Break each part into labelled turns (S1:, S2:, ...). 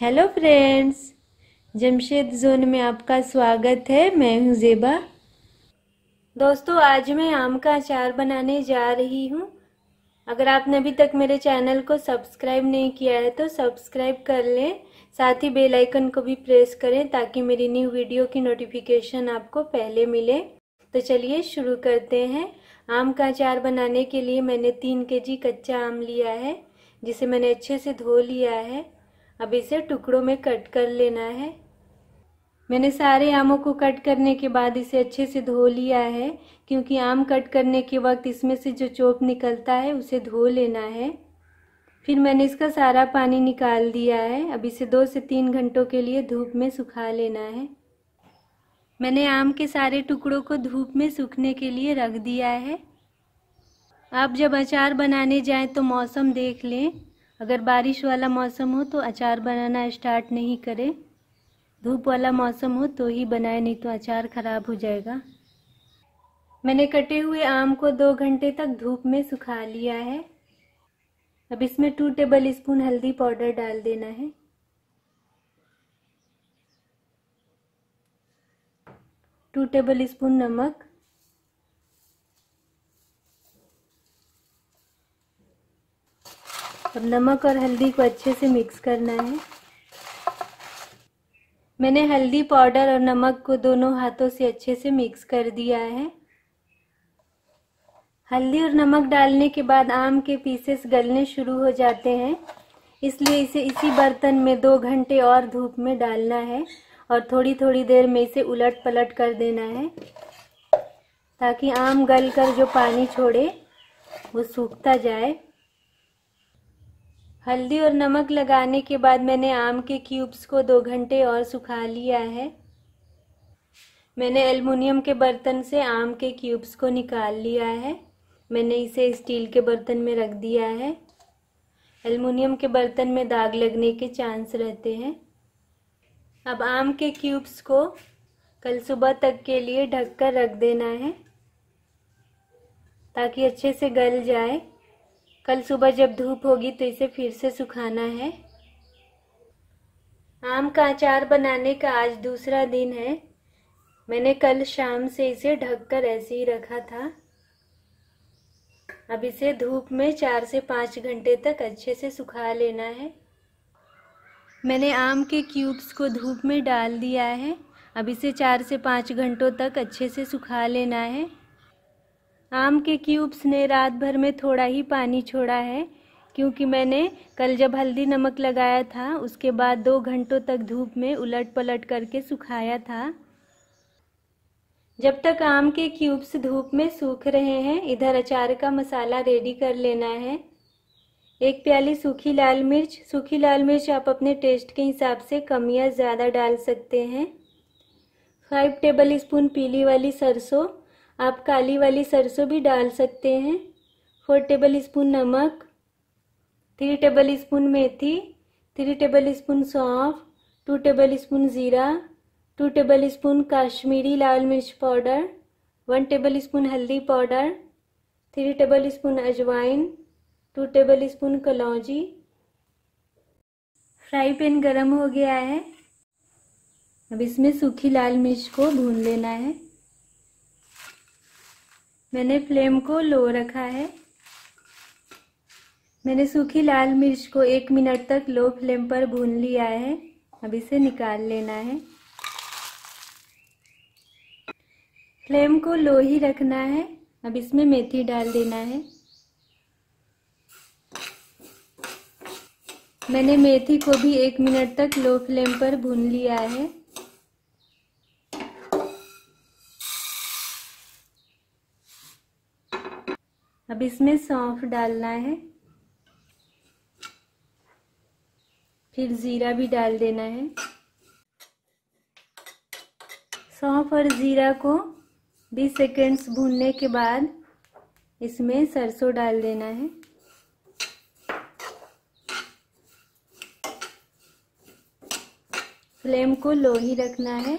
S1: hello friends Jamshed zone में आपका स्वागत है मैं हूँ जेबा दोस्तों आज मैं आम का अचार बनाने जा रही हूँ अगर आपने अभी तक मेरे चैनल को सब्सक्राइब नहीं किया है तो सब्सक्राइब कर लें साथ ही बेल आइकन को भी प्रेस करें ताकि मेरी न्यू वीडियो की नोटिफिकेशन आपको पहले मिले तो चलिए शुरू करते हैं आम का अचार बनाने के लिए मैंने तीन के जी कच्चा आम लिया है जिसे मैंने अच्छे से धो लिया है अब इसे टुकड़ों में कट कर लेना है मैंने सारे आमों को कट करने के बाद इसे अच्छे से धो लिया है क्योंकि आम कट करने के वक्त इसमें से जो चोप निकलता है उसे धो लेना है फिर मैंने इसका सारा पानी निकाल दिया है अब इसे दो से तीन घंटों के लिए धूप में सुखा लेना है मैंने आम के सारे टुकड़ों को धूप में सूखने के लिए रख दिया है आप जब अचार बनाने जाएं तो मौसम देख लें अगर बारिश वाला मौसम हो तो अचार बनाना स्टार्ट नहीं करें धूप वाला मौसम हो तो ही बनाए नहीं तो अचार ख़राब हो जाएगा मैंने कटे हुए आम को दो घंटे तक धूप में सुखा लिया है अब इसमें टू टेबल स्पून हल्दी पाउडर डाल देना है टू टेबल स्पून नमक अब नमक और हल्दी को अच्छे से मिक्स करना है मैंने हल्दी पाउडर और नमक को दोनों हाथों से अच्छे से मिक्स कर दिया है हल्दी और नमक डालने के बाद आम के पीसेस गलने शुरू हो जाते हैं इसलिए इसे इसी बर्तन में दो घंटे और धूप में डालना है और थोड़ी थोड़ी देर में इसे उलट पलट कर देना है ताकि आम गल कर जो पानी छोड़े वो सूखता जाए हल्दी और नमक लगाने के बाद मैंने आम के क्यूब्स को दो घंटे और सुखा लिया है मैंने एल्युमिनियम के बर्तन से आम के क्यूब्स को निकाल लिया है मैंने इसे स्टील के बर्तन में रख दिया है एल्युमिनियम के बर्तन में दाग लगने के चांस रहते हैं अब आम के क्यूब्स को कल सुबह तक के लिए ढककर रख देना है ताकि अच्छे से गल जाए कल सुबह जब धूप होगी तो इसे फिर से सुखाना है आम का अचार बनाने का आज दूसरा दिन है मैंने कल शाम से इसे ढककर ऐसे ही रखा था अब इसे धूप में चार से पाँच घंटे तक अच्छे से सुखा लेना है मैंने आम के क्यूब्स को धूप में डाल दिया है अब इसे चार से पाँच घंटों तक अच्छे से सुखा लेना है आम के क्यूब्स ने रात भर में थोड़ा ही पानी छोड़ा है क्योंकि मैंने कल जब हल्दी नमक लगाया था उसके बाद दो घंटों तक धूप में उलट पलट करके सुखाया था जब तक आम के क्यूब्स धूप में सूख रहे हैं इधर अचार का मसाला रेडी कर लेना है एक प्याली सूखी लाल मिर्च सूखी लाल मिर्च आप अपने टेस्ट के हिसाब से कम या ज़्यादा डाल सकते हैं फाइव टेबल स्पून पीली वाली सरसों आप काली वाली सरसों भी डाल सकते हैं फोर टेबल स्पून नमक थ्री टेबल स्पून मेथी थ्री टेबल स्पून सौंफ टू टेबल स्पून ज़ीरा टू टेबल स्पून काश्मीरी लाल मिर्च पाउडर वन टेबल स्पून हल्दी पाउडर थ्री टेबल स्पून अजवाइन टू टेबल स्पून कलौजी फ्राई पैन गरम हो गया है अब इसमें सूखी लाल मिर्च को भून लेना है मैंने फ्लेम को लो रखा है मैंने सूखी लाल मिर्च को एक मिनट तक लो फ्लेम पर भून लिया है अब इसे निकाल लेना है फ्लेम को लो ही रखना है अब इसमें मेथी डाल देना है मैंने मेथी को भी एक मिनट तक लो फ्लेम पर भून लिया है अब इसमें सौंफ डालना है फिर ज़ीरा भी डाल देना है सौंफ और ज़ीरा को 20 सेकेंड्स भूनने के बाद इसमें सरसों डाल देना है फ्लेम को लो ही रखना है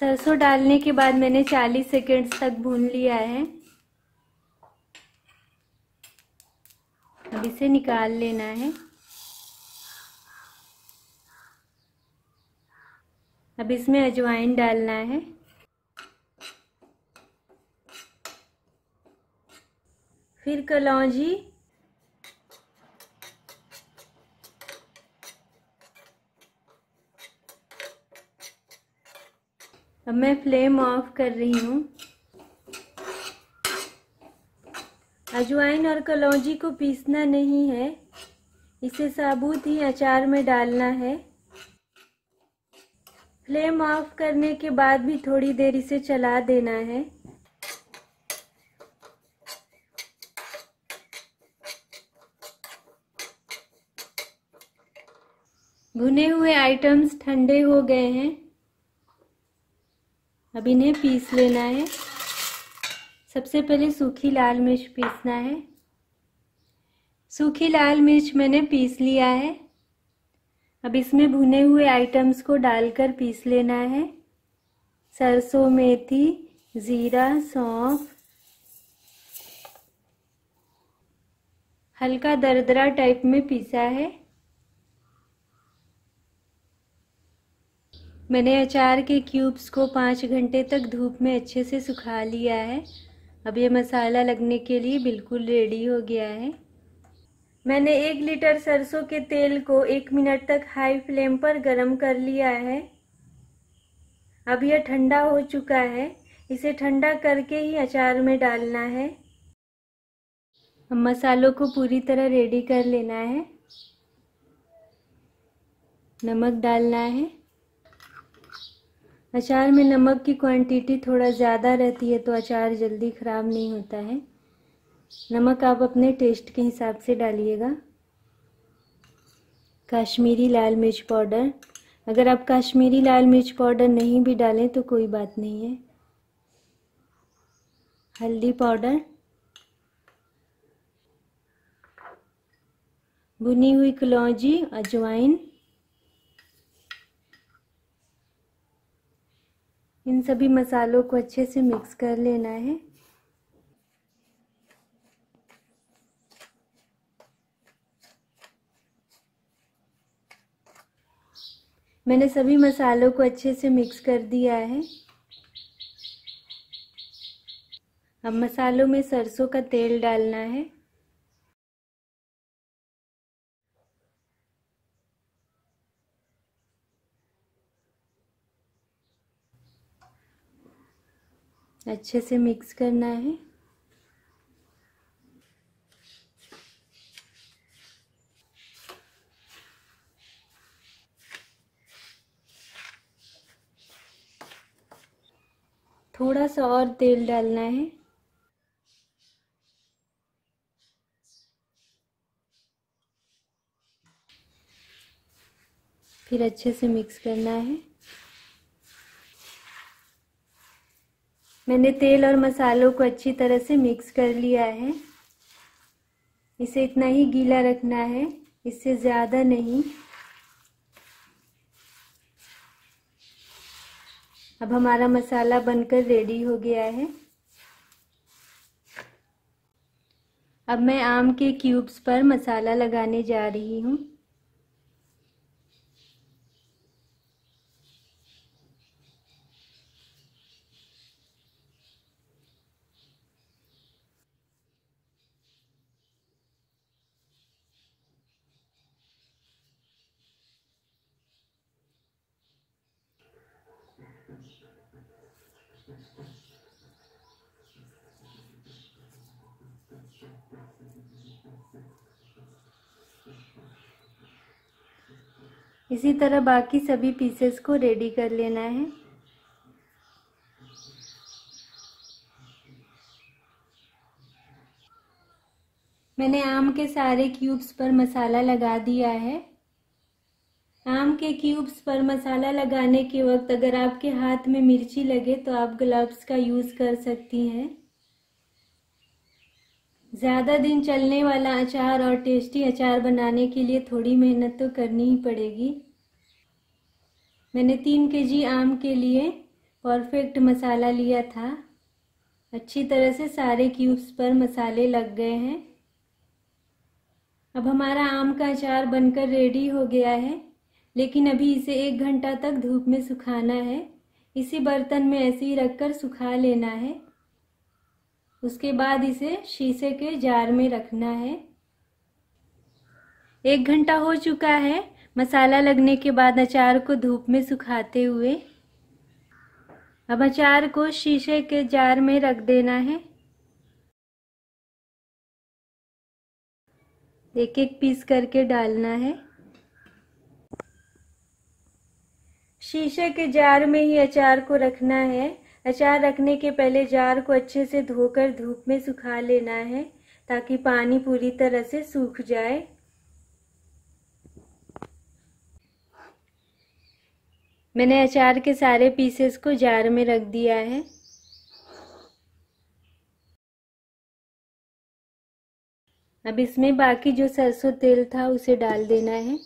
S1: सरसों डालने के बाद मैंने 40 सेकेंड्स तक भून लिया है अब इसे निकाल लेना है अब इसमें अजवाइन डालना है फिर कलौजी अब मैं फ्लेम ऑफ कर रही हूँ अजवाइन और कलौजी को पीसना नहीं है इसे साबुत ही अचार में डालना है फ्लेम ऑफ करने के बाद भी थोड़ी देर इसे चला देना है भुने हुए आइटम्स ठंडे हो गए हैं अब इन्हें पीस लेना है सबसे पहले सूखी लाल मिर्च पीसना है सूखी लाल मिर्च मैंने पीस लिया है अब इसमें भुने हुए आइटम्स को डालकर पीस लेना है सरसों मेथी ज़ीरा सौंफ हल्का दरदरा टाइप में पीसा है मैंने अचार के क्यूब्स को पाँच घंटे तक धूप में अच्छे से सुखा लिया है अब ये मसाला लगने के लिए बिल्कुल रेडी हो गया है मैंने एक लीटर सरसों के तेल को एक मिनट तक हाई फ्लेम पर गर्म कर लिया है अब यह ठंडा हो चुका है इसे ठंडा करके ही अचार में डालना है हम मसालों को पूरी तरह रेडी कर लेना है नमक डालना है अचार में नमक की क्वांटिटी थोड़ा ज़्यादा रहती है तो अचार जल्दी ख़राब नहीं होता है नमक आप अपने टेस्ट के हिसाब से डालिएगा कश्मीरी लाल मिर्च पाउडर अगर आप कश्मीरी लाल मिर्च पाउडर नहीं भी डालें तो कोई बात नहीं है हल्दी पाउडर भुनी हुई कलौजी अजवाइन इन सभी मसालों को अच्छे से मिक्स कर लेना है मैंने सभी मसालों को अच्छे से मिक्स कर दिया है अब मसालों में सरसों का तेल डालना है अच्छे से मिक्स करना है थोड़ा सा और तेल डालना है फिर अच्छे से मिक्स करना है मैंने तेल और मसालों को अच्छी तरह से मिक्स कर लिया है इसे इतना ही गीला रखना है इससे ज़्यादा नहीं अब हमारा मसाला बनकर रेडी हो गया है अब मैं आम के क्यूब्स पर मसाला लगाने जा रही हूँ इसी तरह बाकी सभी पीसेस को रेडी कर लेना है मैंने आम के सारे क्यूब्स पर मसाला लगा दिया है आम के क्यूब्स पर मसाला लगाने के वक्त अगर आपके हाथ में मिर्ची लगे तो आप ग्लव्स का यूज़ कर सकती हैं ज़्यादा दिन चलने वाला अचार और टेस्टी अचार बनाने के लिए थोड़ी मेहनत तो करनी ही पड़ेगी मैंने तीन के जी आम के लिए परफेक्ट मसाला लिया था अच्छी तरह से सारे क्यूब्स पर मसाले लग गए हैं अब हमारा आम का अचार बनकर रेडी हो गया है लेकिन अभी इसे एक घंटा तक धूप में सुखाना है इसी बर्तन में ऐसे ही रखकर सुखा लेना है उसके बाद इसे शीशे के जार में रखना है एक घंटा हो चुका है मसाला लगने के बाद अचार को धूप में सुखाते हुए अब अचार को शीशे के जार में रख देना है एक एक पीस करके डालना है शीशे के जार में ही अचार को रखना है अचार रखने के पहले जार को अच्छे से धोकर धूप में सुखा लेना है ताकि पानी पूरी तरह से सूख जाए मैंने अचार के सारे पीसेस को जार में रख दिया है अब इसमें बाकी जो सरसों तेल था उसे डाल देना है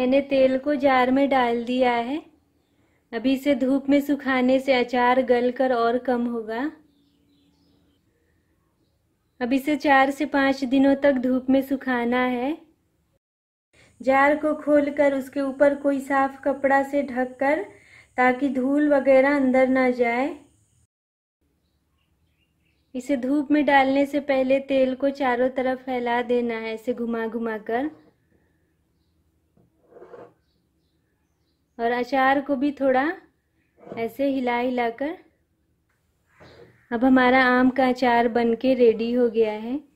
S1: मैंने तेल को जार में डाल दिया है अभी इसे धूप में सुखाने से अचार गल कर और कम होगा अब इसे चार से पाँच दिनों तक धूप में सुखाना है जार को खोलकर उसके ऊपर कोई साफ कपड़ा से ढककर ताकि धूल वगैरह अंदर ना जाए इसे धूप में डालने से पहले तेल को चारों तरफ फैला देना है इसे घुमा घुमा कर और अचार को भी थोड़ा ऐसे हिला हिला कर अब हमारा आम का अचार बन के रेडी हो गया है